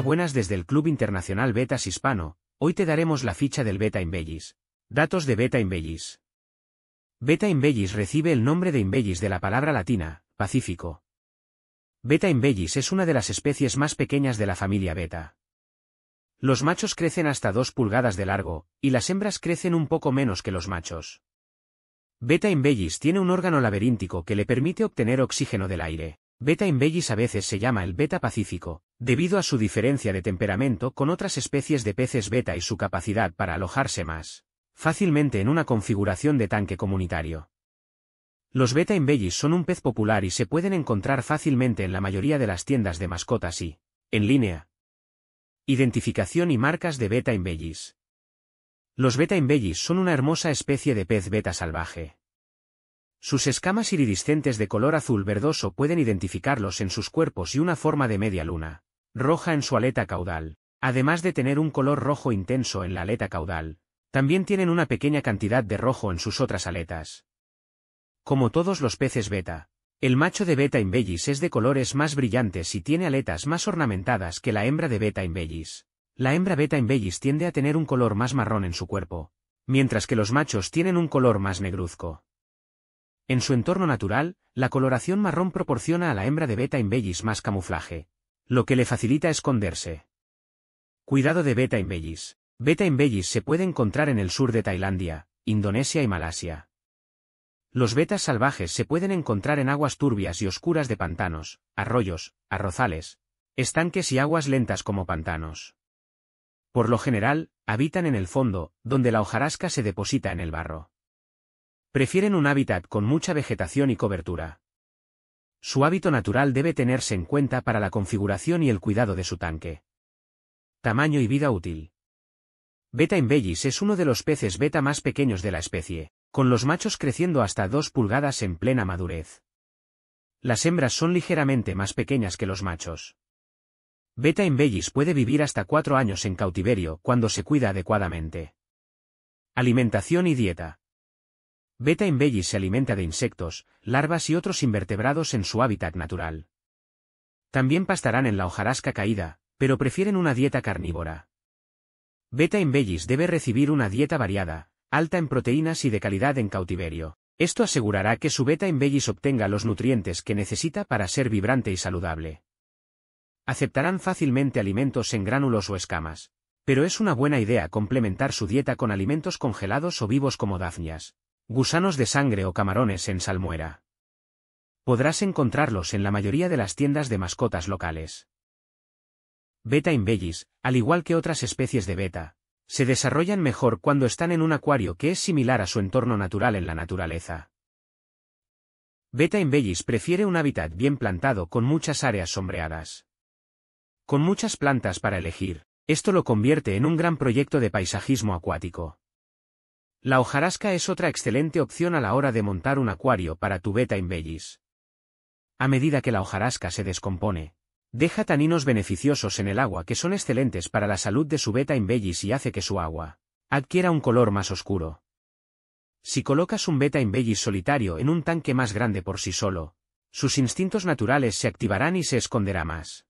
buenas desde el Club Internacional Betas Hispano, hoy te daremos la ficha del Beta Inbellis. Datos de Beta Inbellis. Beta Inbellis recibe el nombre de Inbellis de la palabra latina, Pacífico. Beta Inbellis es una de las especies más pequeñas de la familia Beta. Los machos crecen hasta 2 pulgadas de largo, y las hembras crecen un poco menos que los machos. Beta Inbellis tiene un órgano laberíntico que le permite obtener oxígeno del aire. Beta Inbellis a veces se llama el Beta Pacífico, Debido a su diferencia de temperamento con otras especies de peces beta y su capacidad para alojarse más fácilmente en una configuración de tanque comunitario. Los beta imbellis son un pez popular y se pueden encontrar fácilmente en la mayoría de las tiendas de mascotas y, en línea, Identificación y marcas de beta imbellis Los beta imbellis son una hermosa especie de pez beta salvaje. Sus escamas iridiscentes de color azul verdoso pueden identificarlos en sus cuerpos y una forma de media luna roja en su aleta caudal. Además de tener un color rojo intenso en la aleta caudal, también tienen una pequeña cantidad de rojo en sus otras aletas. Como todos los peces beta, el macho de beta imbellis es de colores más brillantes y tiene aletas más ornamentadas que la hembra de beta imbellis. La hembra beta imbellis tiende a tener un color más marrón en su cuerpo, mientras que los machos tienen un color más negruzco. En su entorno natural, la coloración marrón proporciona a la hembra de beta imbellis más camuflaje, lo que le facilita esconderse. Cuidado de Beta imbellis. Beta imbellis se puede encontrar en el sur de Tailandia, Indonesia y Malasia. Los betas salvajes se pueden encontrar en aguas turbias y oscuras de pantanos, arroyos, arrozales, estanques y aguas lentas como pantanos. Por lo general, habitan en el fondo, donde la hojarasca se deposita en el barro. Prefieren un hábitat con mucha vegetación y cobertura. Su hábito natural debe tenerse en cuenta para la configuración y el cuidado de su tanque. Tamaño y vida útil. Beta embellis es uno de los peces beta más pequeños de la especie, con los machos creciendo hasta 2 pulgadas en plena madurez. Las hembras son ligeramente más pequeñas que los machos. Beta embellis puede vivir hasta 4 años en cautiverio cuando se cuida adecuadamente. Alimentación y dieta. Beta embellis se alimenta de insectos, larvas y otros invertebrados en su hábitat natural. También pastarán en la hojarasca caída, pero prefieren una dieta carnívora. Beta inbellis debe recibir una dieta variada, alta en proteínas y de calidad en cautiverio. Esto asegurará que su beta embellis obtenga los nutrientes que necesita para ser vibrante y saludable. Aceptarán fácilmente alimentos en gránulos o escamas, pero es una buena idea complementar su dieta con alimentos congelados o vivos como dafnias, gusanos de sangre o camarones en salmuera. Podrás encontrarlos en la mayoría de las tiendas de mascotas locales. Beta imbellis, al igual que otras especies de beta, se desarrollan mejor cuando están en un acuario que es similar a su entorno natural en la naturaleza. Beta imbellis prefiere un hábitat bien plantado con muchas áreas sombreadas. Con muchas plantas para elegir, esto lo convierte en un gran proyecto de paisajismo acuático. La hojarasca es otra excelente opción a la hora de montar un acuario para tu beta imbellis. A medida que la hojarasca se descompone, deja taninos beneficiosos en el agua que son excelentes para la salud de su beta imbellis y hace que su agua adquiera un color más oscuro. Si colocas un beta imbellis solitario en un tanque más grande por sí solo, sus instintos naturales se activarán y se esconderá más.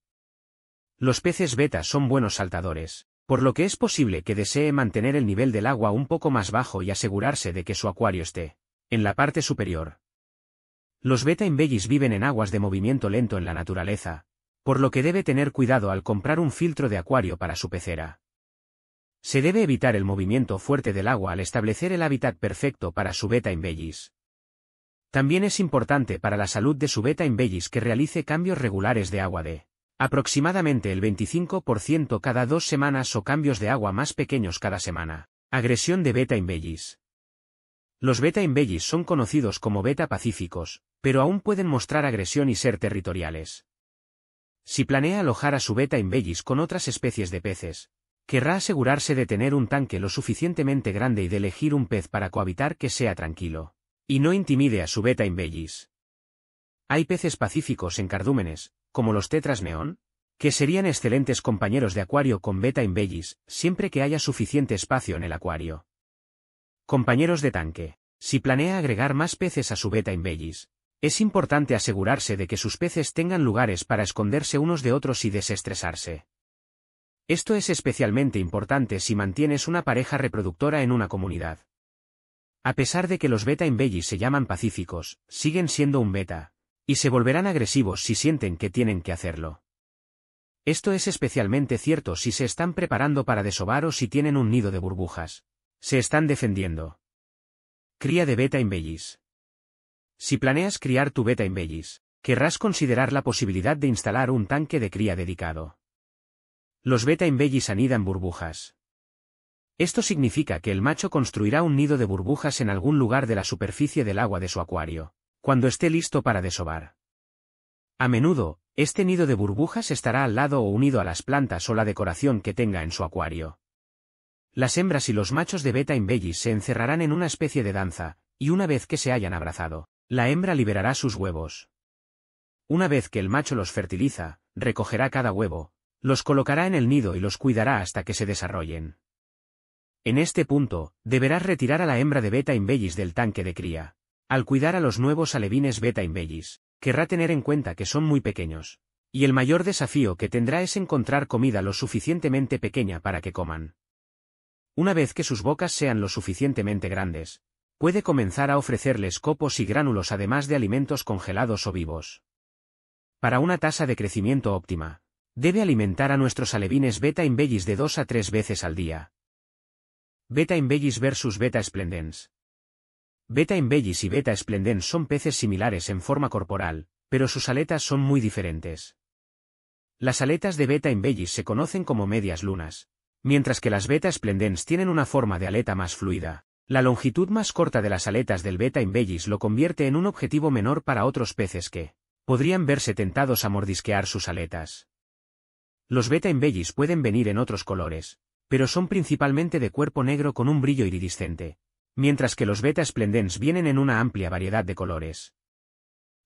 Los peces beta son buenos saltadores, por lo que es posible que desee mantener el nivel del agua un poco más bajo y asegurarse de que su acuario esté en la parte superior. Los beta imbellis viven en aguas de movimiento lento en la naturaleza, por lo que debe tener cuidado al comprar un filtro de acuario para su pecera. Se debe evitar el movimiento fuerte del agua al establecer el hábitat perfecto para su beta imbellis. También es importante para la salud de su beta imbellis que realice cambios regulares de agua de Aproximadamente el 25% cada dos semanas o cambios de agua más pequeños cada semana. Agresión de beta imbellis. Los beta imbellis son conocidos como beta pacíficos, pero aún pueden mostrar agresión y ser territoriales. Si planea alojar a su beta imbellis con otras especies de peces, querrá asegurarse de tener un tanque lo suficientemente grande y de elegir un pez para cohabitar que sea tranquilo. Y no intimide a su beta imbellis. Hay peces pacíficos en cardúmenes, como los tetras neón, que serían excelentes compañeros de acuario con beta imbellis, siempre que haya suficiente espacio en el acuario. Compañeros de tanque, si planea agregar más peces a su beta imbellis, es importante asegurarse de que sus peces tengan lugares para esconderse unos de otros y desestresarse. Esto es especialmente importante si mantienes una pareja reproductora en una comunidad. A pesar de que los beta imbellis se llaman pacíficos, siguen siendo un beta, y se volverán agresivos si sienten que tienen que hacerlo. Esto es especialmente cierto si se están preparando para desovar o si tienen un nido de burbujas. Se están defendiendo. Cría de beta imbellis. Si planeas criar tu beta imbellis, querrás considerar la posibilidad de instalar un tanque de cría dedicado. Los beta imbellis anidan burbujas. Esto significa que el macho construirá un nido de burbujas en algún lugar de la superficie del agua de su acuario cuando esté listo para desovar. A menudo, este nido de burbujas estará al lado o unido a las plantas o la decoración que tenga en su acuario. Las hembras y los machos de Beta imbellis se encerrarán en una especie de danza, y una vez que se hayan abrazado, la hembra liberará sus huevos. Una vez que el macho los fertiliza, recogerá cada huevo, los colocará en el nido y los cuidará hasta que se desarrollen. En este punto, deberás retirar a la hembra de Beta imbellis del tanque de cría. Al cuidar a los nuevos alevines beta imbellis, querrá tener en cuenta que son muy pequeños. Y el mayor desafío que tendrá es encontrar comida lo suficientemente pequeña para que coman. Una vez que sus bocas sean lo suficientemente grandes, puede comenzar a ofrecerles copos y gránulos además de alimentos congelados o vivos. Para una tasa de crecimiento óptima, debe alimentar a nuestros alevines beta imbellis de dos a tres veces al día. Beta imbellis versus beta splendens. Beta imbellis y Beta esplendens son peces similares en forma corporal, pero sus aletas son muy diferentes. Las aletas de Beta imbellis se conocen como medias lunas, mientras que las Beta esplendens tienen una forma de aleta más fluida. La longitud más corta de las aletas del Beta imbellis lo convierte en un objetivo menor para otros peces que podrían verse tentados a mordisquear sus aletas. Los Beta imbellis pueden venir en otros colores, pero son principalmente de cuerpo negro con un brillo iridiscente, Mientras que los beta splendens vienen en una amplia variedad de colores.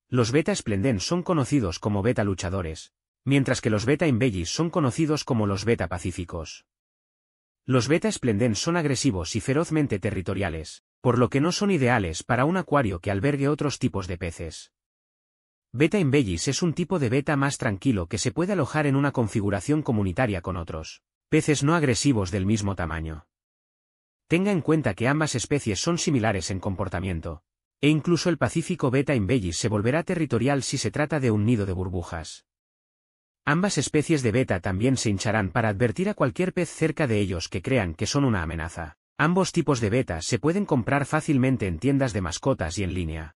Los beta splendens son conocidos como beta luchadores, mientras que los beta imbellis son conocidos como los beta pacíficos. Los beta esplendens son agresivos y ferozmente territoriales, por lo que no son ideales para un acuario que albergue otros tipos de peces. Beta Embellis es un tipo de beta más tranquilo que se puede alojar en una configuración comunitaria con otros peces no agresivos del mismo tamaño. Tenga en cuenta que ambas especies son similares en comportamiento. E incluso el Pacífico beta imbellis se volverá territorial si se trata de un nido de burbujas. Ambas especies de beta también se hincharán para advertir a cualquier pez cerca de ellos que crean que son una amenaza. Ambos tipos de beta se pueden comprar fácilmente en tiendas de mascotas y en línea.